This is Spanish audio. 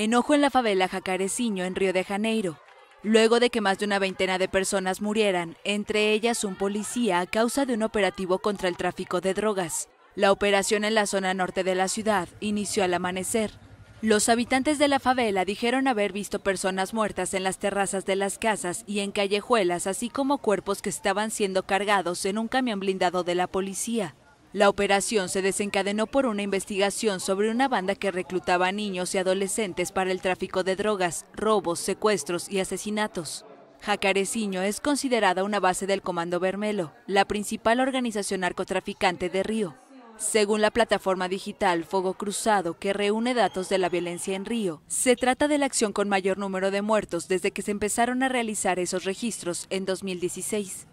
Enojo en la favela Jacareciño, en Río de Janeiro, luego de que más de una veintena de personas murieran, entre ellas un policía a causa de un operativo contra el tráfico de drogas. La operación en la zona norte de la ciudad inició al amanecer. Los habitantes de la favela dijeron haber visto personas muertas en las terrazas de las casas y en callejuelas, así como cuerpos que estaban siendo cargados en un camión blindado de la policía. La operación se desencadenó por una investigación sobre una banda que reclutaba a niños y adolescentes para el tráfico de drogas, robos, secuestros y asesinatos. Jacareciño es considerada una base del Comando Bermelo, la principal organización narcotraficante de Río. Según la plataforma digital Fogo Cruzado, que reúne datos de la violencia en Río, se trata de la acción con mayor número de muertos desde que se empezaron a realizar esos registros en 2016.